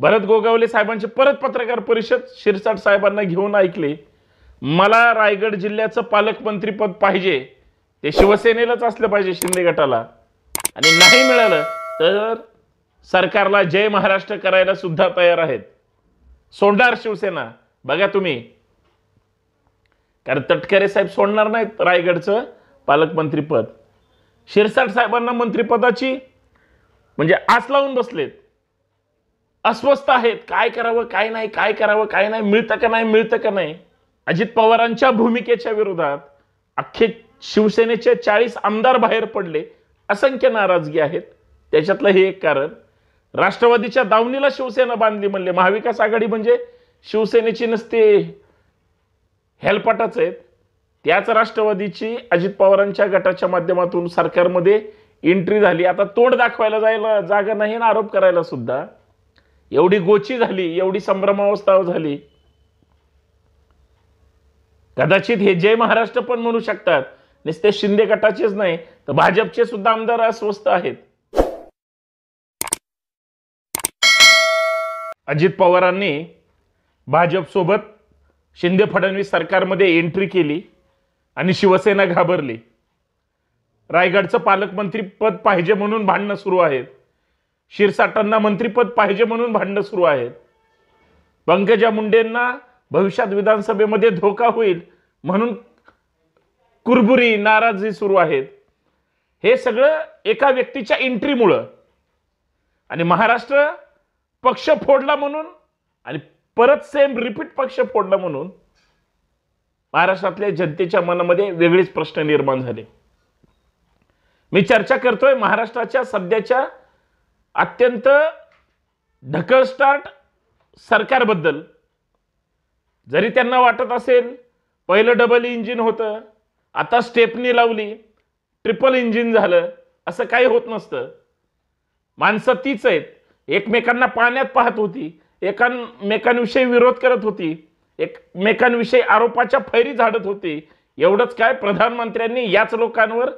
भरत गोगावले साहेबांची परत पत्रकार परिषद शिरसाट साहेबांना घेऊन ऐकले मला रायगड जिल्ह्याचं पालकमंत्रीपद पाहिजे ते शिवसेनेलाच असलं पाहिजे शिंदे गटाला आणि नाही मिळालं तर सरकारला जय महाराष्ट्र करायला सुद्धा तयार आहेत सोडणार शिवसेना बघा तुम्ही कारण तटकरे साहेब सोडणार नाहीत रायगडचं पालकमंत्रीपद शिरसाट साहेबांना मंत्रिपदाची म्हणजे आस लावून बसलेत अस्वस्थ आहेत काय करावं काय नाही काय करावं काय नाही मिळतं का नाही मिळतं का नाही अजित पवारांच्या भूमिकेच्या विरोधात अख्खे शिवसेनेचे चाळीस आमदार बाहेर पडले असंख्य नाराजगी आहेत त्याच्यातलं हे एक कारण राष्ट्रवादीच्या दावणीला शिवसेना बांधली म्हणले महाविकास आघाडी म्हणजे शिवसेनेची नसते हेलपाटाच आहेत त्याच राष्ट्रवादीची अजित पवारांच्या गटाच्या माध्यमातून सरकारमध्ये एंट्री झाली आता तोंड दाखवायला जायला जागा नाही ना आरोप करायला सुद्धा एवढी गोची झाली एवढी संभ्रमावस्था झाली कदाचित हे जय महाराष्ट्र पण म्हणू शकतात नुसते शिंदे गटाचेच नाही तर भाजपचे सुद्धा आमदार अस्वस्थ आहेत अजित पवारांनी भाजपसोबत शिंदे फडणवीस सरकारमध्ये एंट्री केली आणि शिवसेना घाबरली रायगडचं पालकमंत्री पद पाहिजे म्हणून भांडणं सुरू आहेत शिरसाटांना मंत्रिपद पाहिजे म्हणून भांडणं सुरू आहेत पंकजा मुंडेंना भविष्यात विधानसभेमध्ये धोका होईल म्हणून कुरबुरी नाराजी सुरू आहेत हे सगळं एका व्यक्तीच्या एंट्रीमुळं आणि महाराष्ट्र पक्ष फोडला म्हणून आणि परत सेम रिपीट पक्ष फोडला म्हणून महाराष्ट्रातल्या जनतेच्या मनामध्ये वेगळेच प्रश्न निर्माण झाले मी चर्चा करतोय महाराष्ट्राच्या सध्याच्या अत्यंत ढकलस्टार्ट सरकारबद्दल जरी त्यांना वाटत असेल पहिलं डबल इंजिन होतं आता स्टेपनी लावली ट्रिपल इंजिन झालं असं काही होत नसतं माणसं तीच आहेत एकमेकांना पाण्यात पाहत होती एकांमेकांविषयी विरोध करत होती एकमेकांविषयी आरोपाच्या फैरी झाडत होती एवढंच काय प्रधानमंत्र्यांनी याच लोकांवर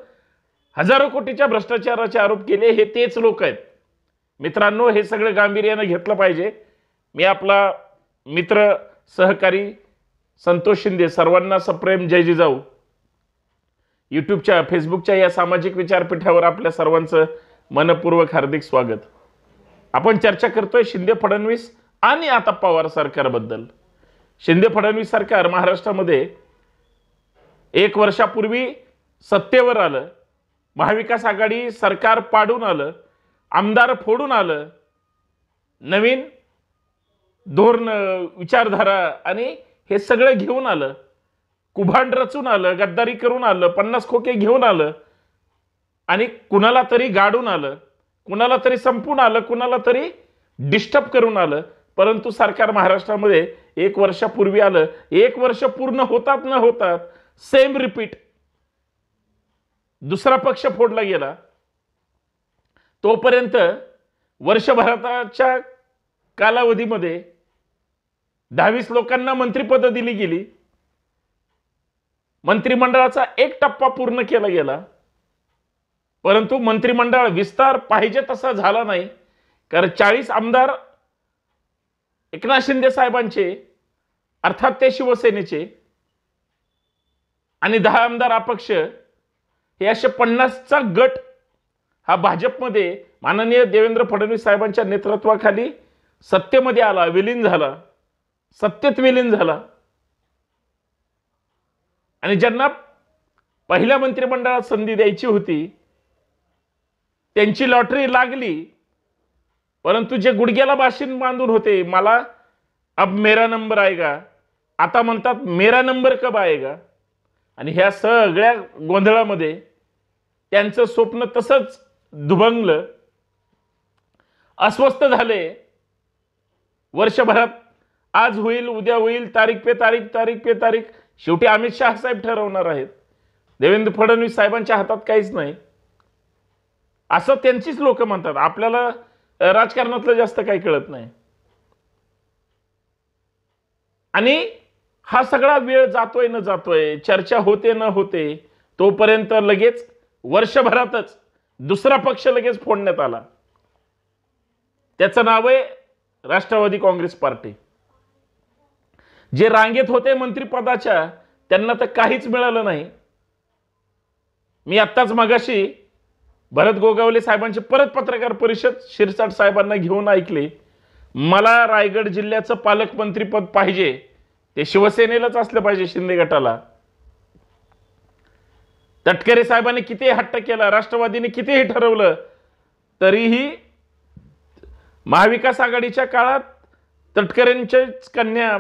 हजारो कोटीच्या भ्रष्टाचाराचे आरोप केले हे तेच लोक आहेत मित्रांनो हे सगळं गांभीर्यानं घेतलं पाहिजे मी आपला मित्र सहकारी संतोष शिंदे सर्वांना सप्रेम जय जिजाऊ यूट्यूबच्या फेसबुकच्या या सामाजिक विचारपीठावर आपल्या सर्वांचं मनपूर्वक हार्दिक स्वागत आपण चर्चा करतोय शिंदे फडणवीस आणि आता पवार सरकारबद्दल शिंदे फडणवीस सरकार महाराष्ट्रामध्ये एक वर्षापूर्वी सत्तेवर आलं महाविकास आघाडी सरकार पाडून आलं आमदार फोडून आलं नवीन धोरण विचारधारा आणि हे सगळं घेऊन आलं कुभांड रचून आलं गद्दारी करून आलं पन्नास खोके घेऊन आलं आणि कुणाला तरी गाडून आलं कुणाला तरी संपून आलं कुणाला तरी डिस्टर्ब करून आलं परंतु सरकार महाराष्ट्रामध्ये एक वर्षापूर्वी आलं एक वर्ष पूर्ण होतात न होतात सेम रिपीट दुसरा पक्ष फोडला गेला तोपर्यंत वर्षभराच्या कालावधीमध्ये दहावीस लोकांना मंत्रिपदं दिली गेली मंत्रिमंडळाचा एक टप्पा पूर्ण केला गेला परंतु मंत्रिमंडळ विस्तार पाहिजे तसा झाला नाही कारण चाळीस आमदार एकनाथ शिंदे साहेबांचे अर्थात ते शिवसेनेचे आणि दहा आमदार अपक्ष हे असे पन्नासचा गट हा भाजपमध्ये माननीय देवेंद्र फडणवीस साहेबांच्या नेतृत्वाखाली सत्तेमध्ये आला विलीन झाला सत्तेत विलीन झाला आणि ज्यांना पहिल्या मंत्रिमंडळात संधी द्यायची होती त्यांची लॉटरी लागली परंतु जे गुडघ्याला बाशीन बांधून होते मला अब मेरा नंबर आएगा आता म्हणतात मेरा नंबर कब आएगा आणि ह्या सगळ्या गोंधळामध्ये त्यांचं स्वप्न तसंच दुभंगलं अस्वस्थ झाले वर्षभरात आज होईल उद्या होईल तारीख पे तारीख तारीख पे तारीख शेवटी अमित शाह साहेब ठरवणार आहेत देवेंद्र फडणवीस साहेबांच्या हातात काहीच नाही असं त्यांचीच लोक म्हणतात आपल्याला राजकारणातलं जास्त काही कळत नाही आणि हा सगळा वेळ जातोय न जातोय चर्चा होते न होते तोपर्यंत लगेच वर्षभरातच दुसरा पक्ष लगेच फोडण्यात आला त्याचं नाव आहे राष्ट्रवादी काँग्रेस पार्टी जे रांगेत होते मंत्रिपदाच्या त्यांना तर काहीच मिळालं नाही मी आत्ताच मगाशी भरत गोगावले साहेबांची परत पत्रकार परिषद शिरसाट साहेबांना घेऊन ऐकले मला रायगड जिल्ह्याचं पालकमंत्रीपद पाहिजे ते शिवसेनेलाच असलं पाहिजे शिंदे गटाला तटकरे साहेबांनी किती हट्ट केला राष्ट्रवादीने कितीही ठरवलं तरीही महाविकास आघाडीच्या काळात तटकरेंचेच कन्या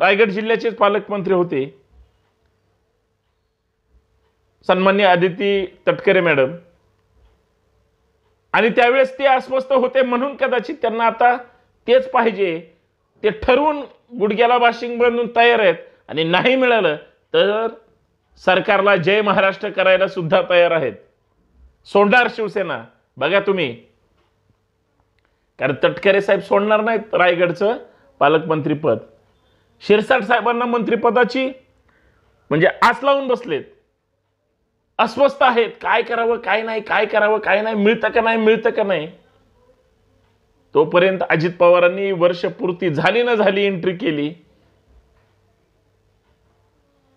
रायगड जिल्ह्याचेच पालकमंत्री होते सन्मान्य आदिती तटकरे मॅडम आणि त्यावेळेस ते अस्वस्थ होते म्हणून कदाचित त्यांना आता तेच पाहिजे ते ठरवून गुडघ्याला बाशिंग बनून तयार आहेत आणि नाही मिळालं तर सरकारला जय महाराष्ट्र करायला सुद्धा तयार आहेत सोडणार शिवसेना बघा तुम्ही कारण तटकरे साहेब सोडणार नाहीत रायगडचं पालकमंत्रीपद शिरसाट साहेबांना मंत्रिपदाची म्हणजे आस लावून बसलेत अस्वस्थ आहेत काय करावं काय नाही काय करावं काय नाही मिळतं का नाही मिळतं का नाही तोपर्यंत अजित पवारांनी वर्षपूर्ती झाली ना झाली एंट्री केली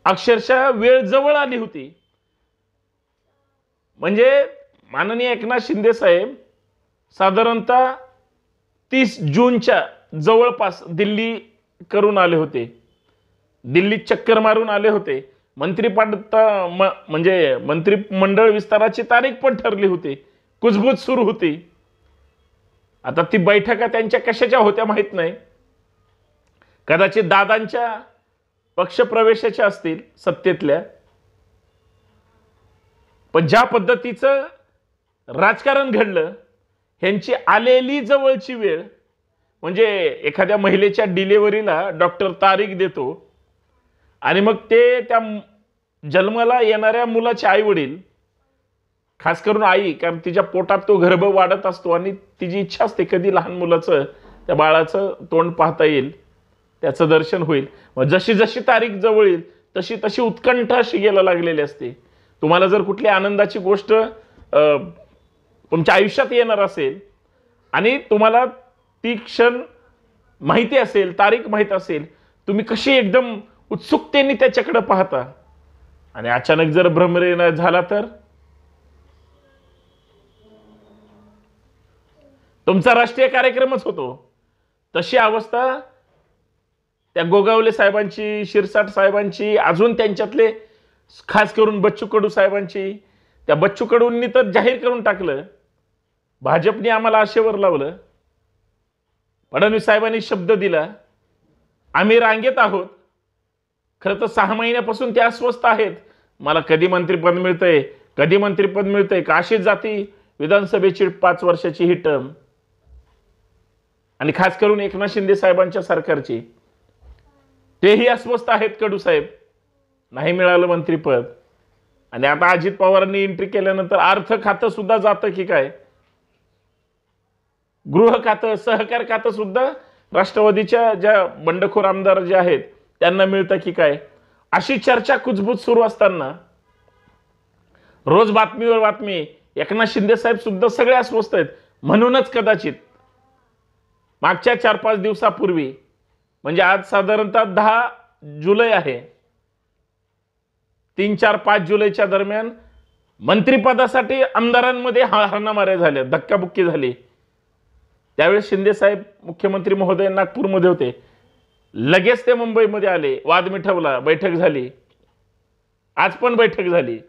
अक्षरशः वेळ जवळ आली होती म्हणजे माननीय एकनाथ शिंदे साहेब साधारणतः तीस जूनच्या जवळपास दिल्ली करून आले होते दिल्लीत चक्कर मारून आले होते मंत्रिपद म म्हणजे मंत्रिमंडळ विस्ताराची तारीख पण ठरली होती कुजबूज सुरू होती आता ती बैठका त्यांच्या कशाच्या होत्या माहीत नाही कदाचित दादांच्या पक्षप्रवेशाच्या असतील सत्तेतल्या पण ज्या पद्धतीचं राजकारण घडलं ह्यांची आलेली जवळची वेळ म्हणजे एखाद्या महिलेच्या डिलेवरीला डॉक्टर तारीख देतो आणि मग ते त्या जन्माला येणाऱ्या मुलाचे आई वडील खास करून आई कारण तिच्या पोटात तो गर्भ वाढत असतो आणि तिची इच्छा असते कधी लहान मुलाचं त्या बाळाचं तोंड पाहता येईल त्याचं दर्शन होईल मग जशी जशी तारीख जवळ येईल तशी तशी उत्कंठा अशी गेला लागलेली असते तुम्हाला जर कुठली आनंदाची गोष्ट तुमच्या आयुष्यात येणार असेल आणि तुम्हाला ती क्षण माहिती असेल तारीख माहीत असेल तुम्ही कशी एकदम उत्सुकतेने त्याच्याकडे पाहता आणि अचानक जर भ्रमरेना झाला तर तुमचा राष्ट्रीय कार्यक्रमच होतो तशी अवस्था त्या गोगावले साहेबांची शिरसाट साहेबांची अजून त्यांच्यातले खास करून बच्चू कडू साहेबांची त्या बच्चू कडूंनी तर जाहीर करून टाकलं भाजपने आम्हाला आशेवर लावलं फडणवीस साहेबांनी शब्द दिला आम्ही रांगेत आहोत खरं तर सहा महिन्यापासून ते अस्वस्थ आहेत मला कधी मंत्रिपद मिळतंय कधी मंत्रिपद मिळतंय का अशीच जाती विधानसभेची पाच वर्षाची ही टर्म आणि खास करून एकनाथ शिंदे साहेबांच्या सरकारची तेही अस्वस्थ आहेत कडू साहेब नाही मिळालं मंत्रीपद आणि आता अजित पवारांनी एंट्री केल्यानंतर अर्थ खातं सुद्धा जातं की काय गृह खातं सहकार खातं सुद्धा राष्ट्रवादीच्या ज्या बंडखोर आमदार जे आहेत त्यांना मिळतं की काय अशी चर्चा कुजबूज सुरू असताना रोज बातमीवर बातमी एकनाथ शिंदे साहेब सुद्धा सगळे अस्वस्थ आहेत म्हणूनच कदाचित मागच्या चार पाच दिवसापूर्वी म्हणजे आज साधारणतः दहा जुलै आहे तीन चार पाच जुलैच्या दरम्यान मंत्रिपदासाठी आमदारांमध्ये हा झाल्या धक्काबुक्की झाली त्यावेळेस शिंदेसाहेब मुख्यमंत्री महोदय नागपूरमध्ये होते लगेच ते मुंबईमध्ये आले वाद मिठवला बैठक झाली आज पण बैठक झाली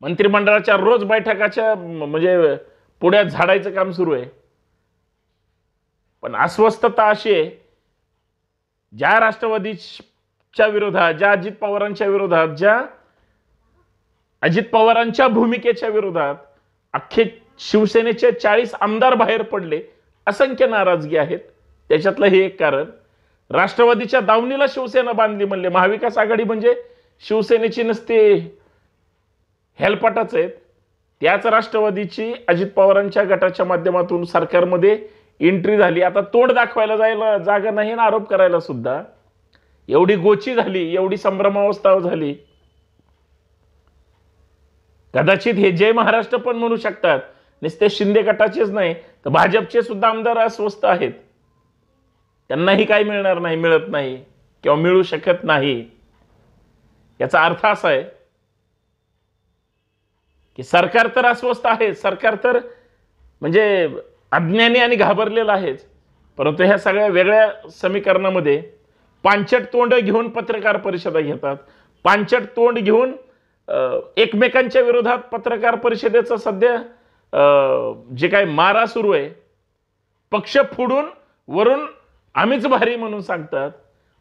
मंत्रिमंडळाच्या रोज बैठकाच्या म्हणजे पुढ्यात झाडायचं काम सुरू आहे पण अस्वस्थता अशी आहे ज्या राष्ट्रवादीच्या विरोधात ज्या अजित पवारांच्या विरोधात ज्या अजित पवारांच्या भूमिकेच्या विरोधात अख्खे शिवसेनेचे चाळीस आमदार बाहेर पडले असंख्य नाराजगी आहेत त्याच्यातलं हे एक कारण राष्ट्रवादीच्या दावणीला शिवसेना बांधली म्हणले महाविकास आघाडी म्हणजे शिवसेनेची नसते हेलपाटाच आहेत त्याच राष्ट्रवादीची अजित पवारांच्या गटाच्या माध्यमातून सरकारमध्ये एंट्री झाली आता तोंड दाखवायला जायला जागा नाही ना आरोप करायला सुद्धा एवढी गोची झाली एवढी संभ्रमावस्था झाली कदाचित हे जय महाराष्ट्र पण म्हणू शकतात नुसते शिंदे गटाचेच नाही तर भाजपचे सुद्धा आमदार अस्वस्थ आहेत त्यांनाही काय मिळणार नाही मिळत नाही किंवा मिळू शकत नाही याचा अर्थ असा आहे की सरकार तर अस्वस्थ आहे सरकार तर म्हणजे अज्ञानी आणि घाबरलेला आहेच परंतु ह्या सगळ्या वेगळ्या समीकरणामध्ये पांचट तोंड घेऊन पत्रकार परिषदा घेतात पांचट तोंड घेऊन एकमेकांच्या विरोधात पत्रकार परिषदेचा सध्या जे काय मारा सुरू आहे पक्ष फुडून वरून आम्हीच भारी म्हणून सांगतात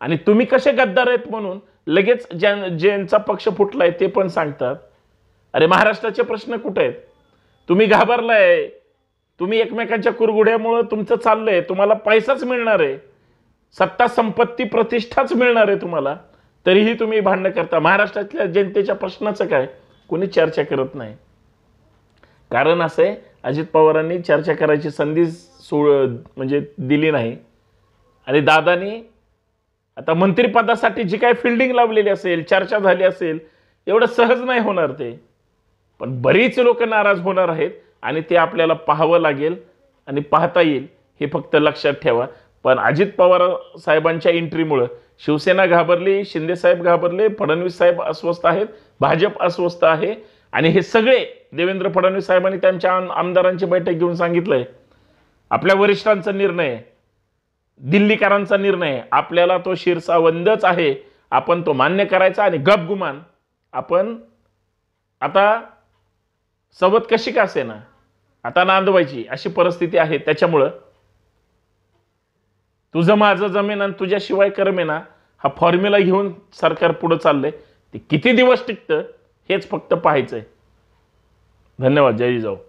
आणि तुम्ही कसे गद्दार आहेत म्हणून लगेच ज्या ज्यांचा पक्ष फुटलाय ते पण सांगतात अरे महाराष्ट्राचे प्रश्न कुठे आहेत तुम्ही घाबरलाय तुम्ही एकमेकांच्या कुरगुड्यामुळं तुमचं चाललंय तुम्हाला पैसाच मिळणार आहे सत्ता संपत्ती प्रतिष्ठाच मिळणार आहे तुम्हाला तरीही तुम्ही भांडणं करता महाराष्ट्रातल्या जनतेच्या प्रश्नाचं काय कोणी चर्चा करत नाही कारण असं आहे अजित पवारांनी चर्चा करायची संधी सो म्हणजे दिली नाही आणि दादानी आता मंत्रिपदासाठी जी काय फिल्डिंग लावलेली असेल चर्चा झाली असेल एवढं सहज नाही होणार ते पण बरीच लोक नाराज होणार आहेत आणि ते आपल्याला पाहावं लागेल आणि पाहता येईल हे फक्त लक्षात ठेवा पण अजित पवार साहेबांच्या एंट्रीमुळं शिवसेना घाबरली शिंदेसाहेब घाबरले फडणवीस साहेब अस्वस्थ आहेत भाजप अस्वस्थ आहे आणि हे सगळे देवेंद्र फडणवीस साहेबांनी त्यांच्या आमदारांची बैठक घेऊन सांगितलंय आपल्या वरिष्ठांचा निर्णय दिल्लीकरांचा निर्णय आपल्याला तो शिरसावंदच आहे आपण तो मान्य करायचा आणि गपगुमान आपण आता सवत कशी का ना आता नांदवायची अशी परिस्थिती आहे त्याच्यामुळं तुझं माझं जमेन आणि तुझ्याशिवाय ना हा फॉर्म्युला घेऊन सरकार पुढं चाललंय ते किती दिवस टिकतं हेच फक्त पाहायचंय धन्यवाद जय जाऊ